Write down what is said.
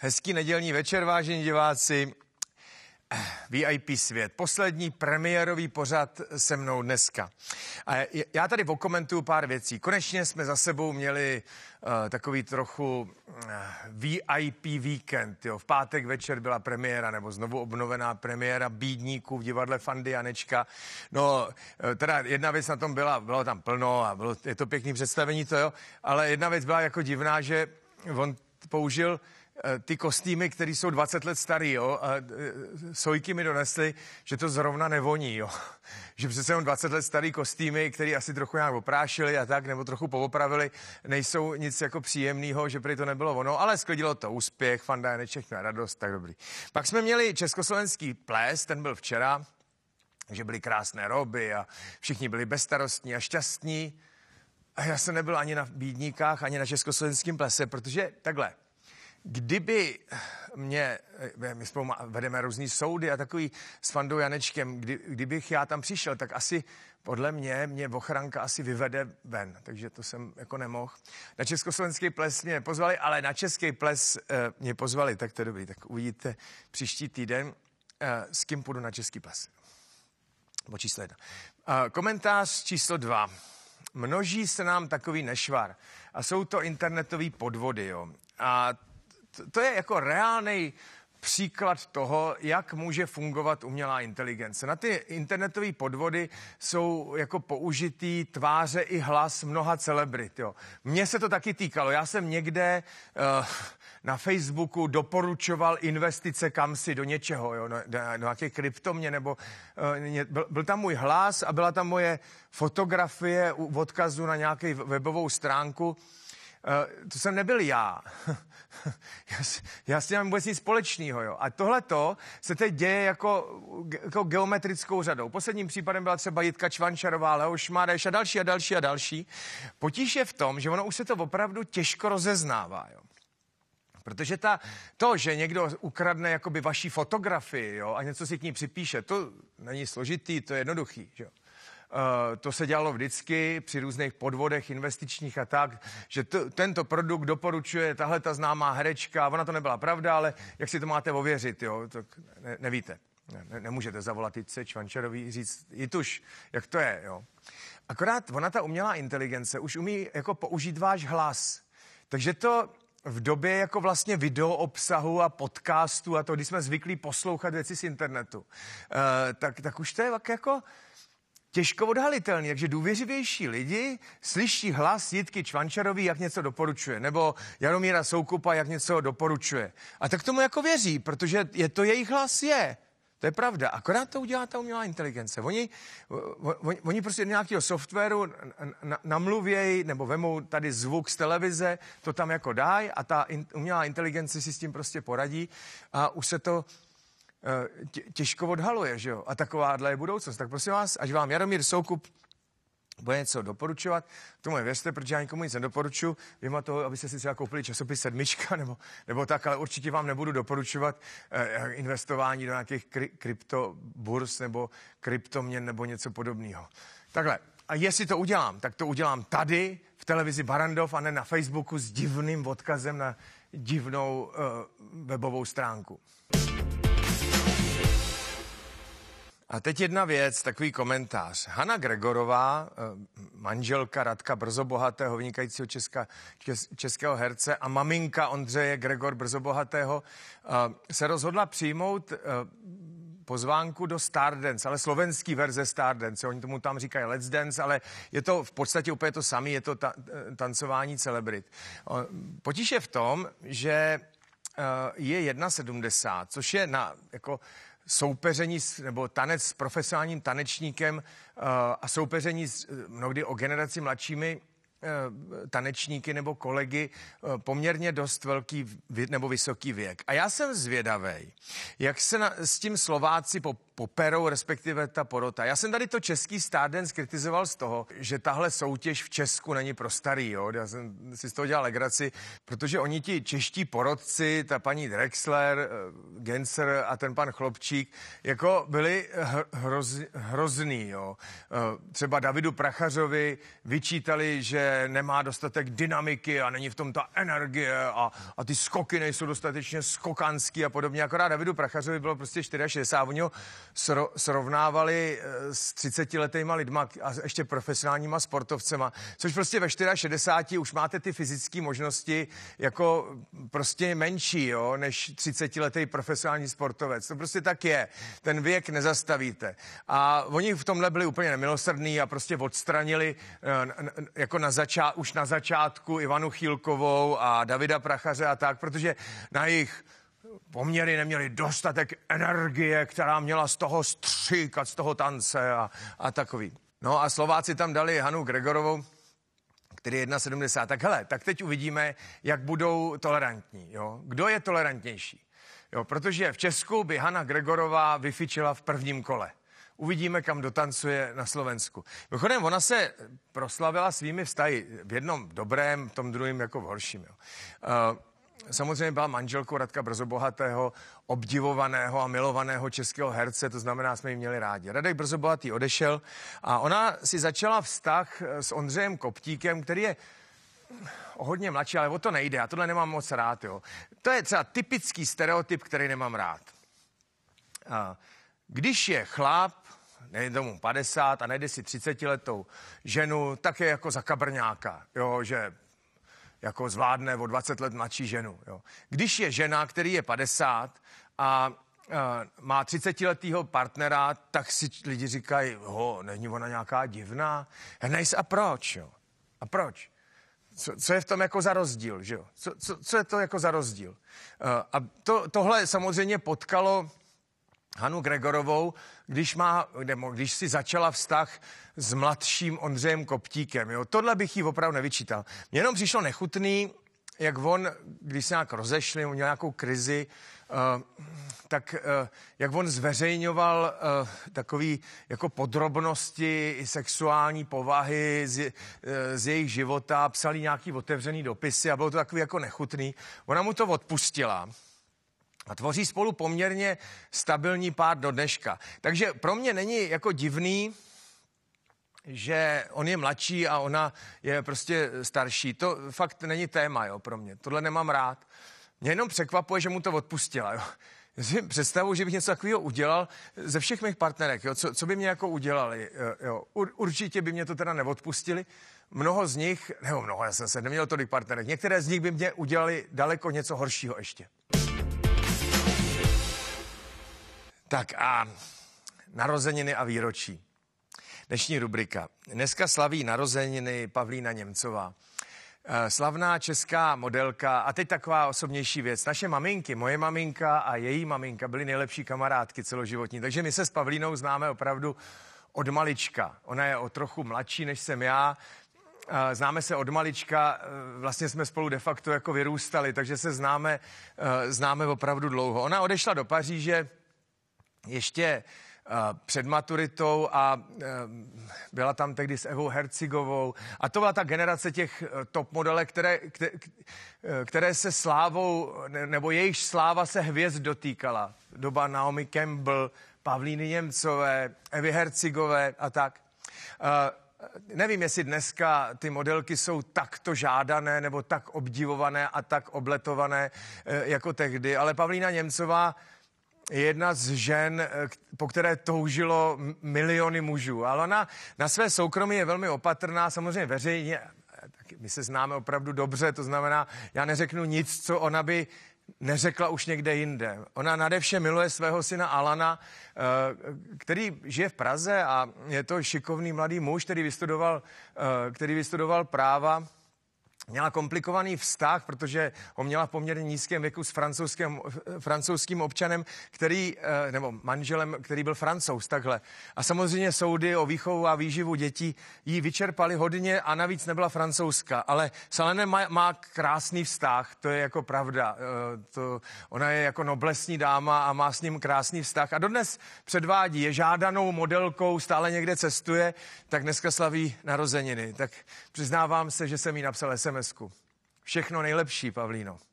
Hezký nedělní večer, vážení diváci. Eh, VIP svět. Poslední premiérový pořad se mnou dneska. A já tady okomentuju pár věcí. Konečně jsme za sebou měli uh, takový trochu uh, eh, VIP víkend. Jo. V pátek večer byla premiéra, nebo znovu obnovená premiéra Bídníků v divadle Fandy Janečka. No, uh, teda jedna věc na tom byla, bylo tam plno a bylo, je to pěkný představení to, jo. Ale jedna věc byla jako divná, že on použil Eh, ty kostýmy, které jsou 20 let starý, jo, a eh, sojky mi donesly, že to zrovna nevoní, jo. Že přece jenom 20 let starý kostýmy, které asi trochu nějak oprášili a tak, nebo trochu poopravili, nejsou nic jako příjemného, že prý to nebylo ono, ale sklidilo to úspěch, fanda Janeček na radost, tak dobrý. Pak jsme měli československý ples, ten byl včera, že byly krásné roby a všichni byli bezstarostní a šťastní. A já jsem nebyl ani na Bídníkách, ani na československém plese, protože takhle, Kdyby mě, eh, my spolu vedeme různý soudy a takový s Fandou Janečkem, kdy, kdybych já tam přišel, tak asi podle mě mě ochranka asi vyvede ven, takže to jsem jako nemohl. Na československý ples mě pozvali, ale na český ples eh, mě pozvali, tak to je dobrý, tak uvidíte příští týden, eh, s kým půjdu na český ples. Bo číslo jedna. Eh, komentář číslo dva. Množí se nám takový nešvar a jsou to internetové podvody, jo. A to je jako reálný příklad toho, jak může fungovat umělá inteligence. Na ty internetové podvody jsou jako použitý tváře i hlas mnoha celebrit. Jo. Mně se to taky týkalo. Já jsem někde uh, na Facebooku doporučoval investice kam si do něčeho, jo, na, na, na nějaké kryptomě, nebo uh, ně, byl, byl tam můj hlas a byla tam moje fotografie u odkazu na nějaký webovou stránku. Uh, to jsem nebyl já. já, s, já tím mám vůbec nic společného. Jo. A tohle se teď děje jako, jako geometrickou řadou. Posledním případem byla třeba Jitka Čvančarová, Leo Šmádeš a další a další a další. Potíž je v tom, že ono už se to opravdu těžko rozeznává. Jo. Protože ta, to, že někdo ukradne jakoby vaší fotografii jo, a něco si k ní připíše, to není složitý, to je jednoduchý. Jo. Eh, to se dělalo vždycky při různých podvodech investičních a tak, že t- tento produkt doporučuje tahle ta známá herečka, ona to nebyla pravda, ale jak si to máte ověřit, jo, tak ne- nevíte. Ne- nemůžete zavolat Jitce Čvančerový říct, Jituš, jak to je, jo. Akorát ona, ta umělá inteligence, už umí jako použít váš hlas. Takže to v době jako vlastně video obsahu a podcastu a to, když jsme zvyklí poslouchat věci z internetu, uh, tak, tak už to je jako těžko odhalitelný, takže důvěřivější lidi slyší hlas Jitky Čvančarový, jak něco doporučuje, nebo Jaromíra Soukupa, jak něco doporučuje. A tak tomu jako věří, protože je to jejich hlas je. To je pravda. Akorát to udělá ta umělá inteligence. Oni, oni, oni prostě nějakého softwaru namluvějí nebo vemou tady zvuk z televize, to tam jako dají a ta in, umělá inteligence si s tím prostě poradí a už se to Eh, těžko odhaluje, že jo? A takováhle je budoucnost. Tak prosím vás, až vám Jaromír Soukup bude něco doporučovat, tomu je věřte, protože já nikomu nic nedoporučuji, to, toho, abyste si třeba koupili časopis sedmička nebo, nebo tak, ale určitě vám nebudu doporučovat eh, investování do nějakých kry, kryptoburs nebo kryptoměn nebo něco podobného. Takhle, a jestli to udělám, tak to udělám tady, v televizi Barandov a ne na Facebooku s divným odkazem na divnou eh, webovou stránku. A teď jedna věc, takový komentář. Hanna Gregorová, eh, manželka Radka Brzobohatého, vynikajícího česka, českého herce a maminka Ondřeje Gregor Brzobohatého, eh, se rozhodla přijmout eh, pozvánku do Stardance, ale slovenský verze Stardance. Oni tomu tam říkají Let's Dance, ale je to v podstatě úplně to samé, je to ta, tancování celebrit. Potíž je v tom, že je 1,70, což je na jako soupeření nebo tanec s profesionálním tanečníkem eh, a soupeření s, mnohdy o generaci mladšími eh, tanečníky nebo kolegy eh, poměrně dost velký nebo vysoký věk. A já jsem zvědavý, jak se na, s tím Slováci po poperou, respektive ta porota. Já jsem tady to český stáden skritizoval z toho, že tahle soutěž v Česku není pro starý. Jo? Já jsem si z toho dělal legraci, protože oni ti čeští porodci, ta paní Drexler, eh, Genser a ten pan Chlopčík, jako byli hroz, hrozný. Jo? Eh, třeba Davidu Prachařovi vyčítali, že nemá dostatek dynamiky a není v tom ta energie a, a ty skoky nejsou dostatečně skokanský a podobně. Akorát Davidu Prachařovi bylo prostě 64 a oni ho sro, srovnávali eh, s 30-letýma lidma a ještě profesionálníma sportovcema, což prostě ve 64 už máte ty fyzické možnosti jako prostě menší, jo, než 30-letý profesionální sportovec. To prostě tak je. Ten věk nezastavíte. A oni v tomhle byli úplně nemilosrdní a prostě odstranili eh, jako na začá, už na začátku Ivanu Chýlkovou a Davida Prachaře a tak, protože na jejich poměry neměli dostatek energie, která měla z toho stříkat, z toho tance a, a takový. No a Slováci tam dali Hanu Gregorovou, který je 1,70. Tak hele, tak teď uvidíme, jak budou tolerantní. Jo? Kdo je tolerantnější? Jo, protože v Česku by Hanna Gregorová vyfičila v prvním kole. Uvidíme, kam dotancuje na Slovensku. Vychodem, ona se proslavila svými vztahy v jednom dobrém, v tom druhém jako v horším. Jo. Uh, samozřejmě byla manželkou Radka Brzobohatého, obdivovaného a milovaného českého herce, to znamená, jsme ji měli rádi. Radek Brzobohatý odešel a ona si začala vztah eh, s Ondřejem Koptíkem, který je o hodně mladší, ale o to nejde. A tohle nemám moc rád. Jo. To je třeba typický stereotyp, který nemám rád. A když je chlap, nejde tomu 50 a nejde si 30 letou ženu, tak je jako za kabrňáka, jo, že jako zvládne o 20 let mladší ženu. Jo. Když je žena, který je 50 a má 30-letého partnera, tak si lidi říkají, ho, není ona nějaká divná? Nejs a proč, jo? A proč? Co, co je v tom jako za rozdíl, že jo? Co, co, co je to jako za rozdíl? E, a to, tohle samozřejmě potkalo Hanu Gregorovou, když, má, nebo když si začala vztah s mladším Ondřejem Koptíkem. Jo? Tohle bych jí opravdu nevyčítal. Mě jenom přišlo nechutný, jak on, když se nějak rozešli, měl nějakou krizi, Uh, tak uh, jak on zveřejňoval uh, jako podrobnosti sexuální povahy z, z jejich života, psali nějaký otevřený dopisy a bylo to takový jako nechutný. Ona mu to odpustila a tvoří spolu poměrně stabilní pár do dneška. Takže pro mě není jako divný, že on je mladší a ona je prostě starší. To fakt není téma jo, pro mě. Tohle nemám rád. Mě jenom překvapuje, že mu to odpustila. Jo. Já si představu, že bych něco takového udělal ze všech mých partnerek. Jo. Co, co by mě jako udělali? Jo. Určitě by mě to teda neodpustili. Mnoho z nich, nebo mnoho, já jsem se neměl tolik partnerek, některé z nich by mě udělali daleko něco horšího ještě. Tak a narozeniny a výročí. Dnešní rubrika. Dneska slaví narozeniny Pavlína Němcová. Eh, slavná česká modelka a teď taková osobnější věc. Naše maminky, moje maminka a její maminka byly nejlepší kamarádky celoživotní, takže my se s Pavlínou známe opravdu od malička. Ona je o trochu mladší, než jsem já, eh, Známe se od malička, eh, vlastně jsme spolu de facto jako vyrůstali, takže se známe, známe opravdu dlouho. Ona odešla do Paříže, ještě eh, před maturitou a eh, byla tam tehdy s Evou Hercigovou. A to byla ta generace těch eh, top modelek, které, které se slávou, nebo jejich sláva se hvězd dotýkala. Doba Naomi Campbell, Pavlíny Němcové, Evy Hercigové a tak. Nevím, jestli dneska ty modelky jsou takto žádané nebo tak obdivované a tak obletované jako tehdy, ale Pavlína Němcová jedna z žen, eh, po které toužilo miliony mužů. Ale ona na své soukromí je velmi opatrná, samozřejmě veřejně, eh, my se známe opravdu dobře, to znamená, já neřeknu nic, co ona by neřekla už někde jinde. Ona nadevše miluje svého syna Alana, eh, který žije v Praze a je to šikovný mladý muž, který vystudoval, který vystudoval práva měla komplikovaný vztah, protože ho měla v poměrně nízkém věku s francouzským, francouzským občanem, který, eh, nebo manželem, který byl francouz, takhle. A samozřejmě soudy o výchovu a výživu dětí ji vyčerpali hodně a navíc nebyla francouzská. Ale salene má, má krásný vztah, to je jako pravda. Eh, to, ona je jako noblesní dáma a má s ním krásný vztah. A dodnes předvádí, je žádanou modelkou, stále někde cestuje, tak dneska slaví narozeniny. Tak přiznávám se, že jsem jí napsal SMS SMSku. Všechno nejlepší, Pavlíno.